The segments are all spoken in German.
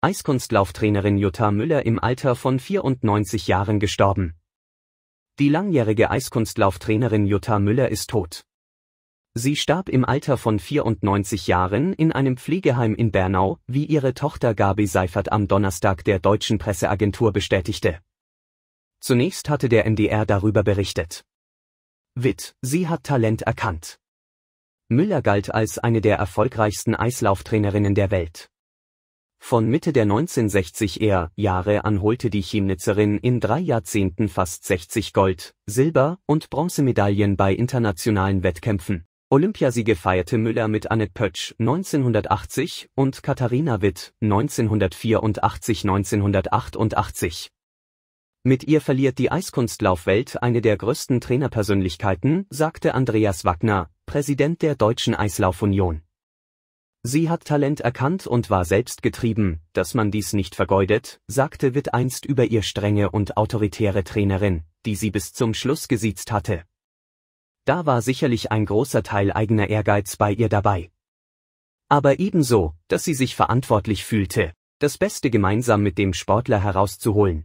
Eiskunstlauftrainerin Jutta Müller im Alter von 94 Jahren gestorben. Die langjährige Eiskunstlauftrainerin Jutta Müller ist tot. Sie starb im Alter von 94 Jahren in einem Pflegeheim in Bernau, wie ihre Tochter Gabi Seifert am Donnerstag der deutschen Presseagentur bestätigte. Zunächst hatte der NDR darüber berichtet. Witt, sie hat Talent erkannt. Müller galt als eine der erfolgreichsten Eislauftrainerinnen der Welt. Von Mitte der 1960er Jahre an holte die Chemnitzerin in drei Jahrzehnten fast 60 Gold-, Silber- und Bronzemedaillen bei internationalen Wettkämpfen. Olympiasiege feierte Müller mit Annette Pötsch 1980 und Katharina Witt 1984 1988. Mit ihr verliert die Eiskunstlaufwelt eine der größten Trainerpersönlichkeiten, sagte Andreas Wagner, Präsident der Deutschen Eislaufunion. Sie hat Talent erkannt und war selbst getrieben, dass man dies nicht vergeudet, sagte Witt einst über ihr strenge und autoritäre Trainerin, die sie bis zum Schluss gesiezt hatte. Da war sicherlich ein großer Teil eigener Ehrgeiz bei ihr dabei. Aber ebenso, dass sie sich verantwortlich fühlte, das Beste gemeinsam mit dem Sportler herauszuholen,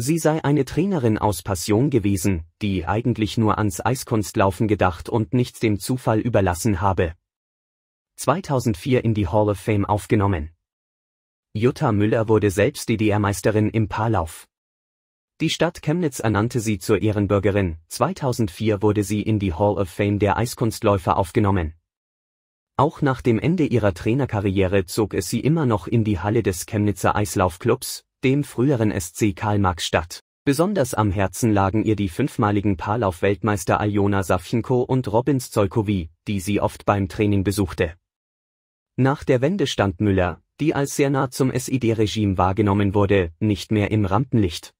Sie sei eine Trainerin aus Passion gewesen, die eigentlich nur ans Eiskunstlaufen gedacht und nichts dem Zufall überlassen habe. 2004 in die Hall of Fame aufgenommen. Jutta Müller wurde selbst DDR-Meisterin im Paarlauf. Die Stadt Chemnitz ernannte sie zur Ehrenbürgerin, 2004 wurde sie in die Hall of Fame der Eiskunstläufer aufgenommen. Auch nach dem Ende ihrer Trainerkarriere zog es sie immer noch in die Halle des Chemnitzer Eislaufclubs, dem früheren SC Karl Marx statt. Besonders am Herzen lagen ihr die fünfmaligen Paarlauf-Weltmeister Aljona Savchenko und Robins Zolkovi, die sie oft beim Training besuchte. Nach der Wende stand Müller, die als sehr nah zum SED-Regime wahrgenommen wurde, nicht mehr im Rampenlicht.